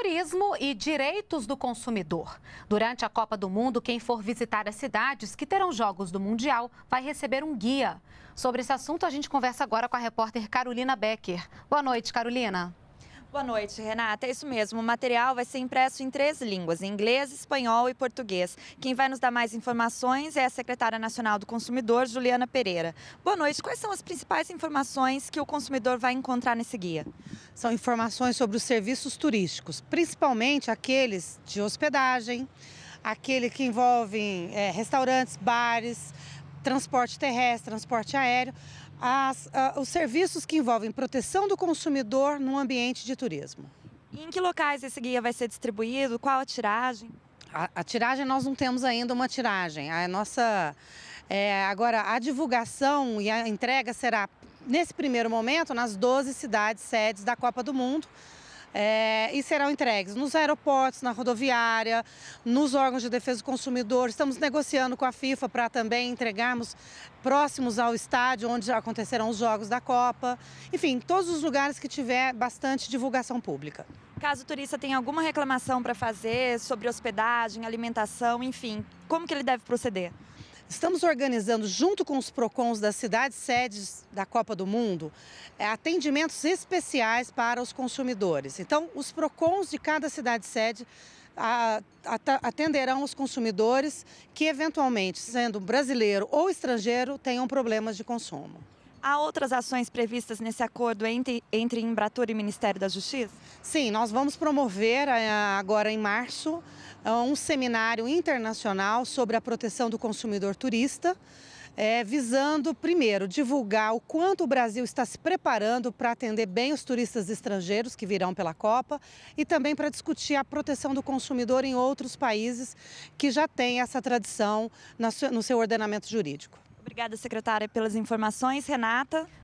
turismo e direitos do consumidor. Durante a Copa do Mundo, quem for visitar as cidades que terão jogos do Mundial vai receber um guia. Sobre esse assunto, a gente conversa agora com a repórter Carolina Becker. Boa noite, Carolina. Boa noite, Renata. É isso mesmo. O material vai ser impresso em três línguas: inglês, espanhol e português. Quem vai nos dar mais informações é a secretária nacional do consumidor, Juliana Pereira. Boa noite. Quais são as principais informações que o consumidor vai encontrar nesse guia? São informações sobre os serviços turísticos, principalmente aqueles de hospedagem, aquele que envolvem é, restaurantes, bares, transporte terrestre, transporte aéreo as, ah, os serviços que envolvem proteção do consumidor no ambiente de turismo. E em que locais esse guia vai ser distribuído? Qual a tiragem? A, a tiragem, nós não temos ainda uma tiragem. A nossa. É, agora, a divulgação e a entrega será, nesse primeiro momento, nas 12 cidades sedes da Copa do Mundo é, e serão entregues nos aeroportos, na rodoviária, nos órgãos de defesa do consumidor. Estamos negociando com a FIFA para também entregarmos próximos ao estádio onde acontecerão os jogos da Copa. Enfim, todos os lugares que tiver bastante divulgação pública. Caso o turista tenha alguma reclamação para fazer sobre hospedagem, alimentação, enfim, como que ele deve proceder? Estamos organizando, junto com os PROCONs das cidades sedes da Copa do Mundo, é, atendimentos especiais para os consumidores. Então, os PROCONs de cada cidade sede atenderão os consumidores que, eventualmente, sendo brasileiro ou estrangeiro, tenham problemas de consumo. Há outras ações previstas nesse acordo entre, entre Embratur e Ministério da Justiça? Sim, nós vamos promover eh, agora em março eh, um seminário internacional sobre a proteção do consumidor turista. É, visando, primeiro, divulgar o quanto o Brasil está se preparando para atender bem os turistas estrangeiros que virão pela Copa e também para discutir a proteção do consumidor em outros países que já têm essa tradição no seu ordenamento jurídico obrigada, secretária, pelas informações. Renata?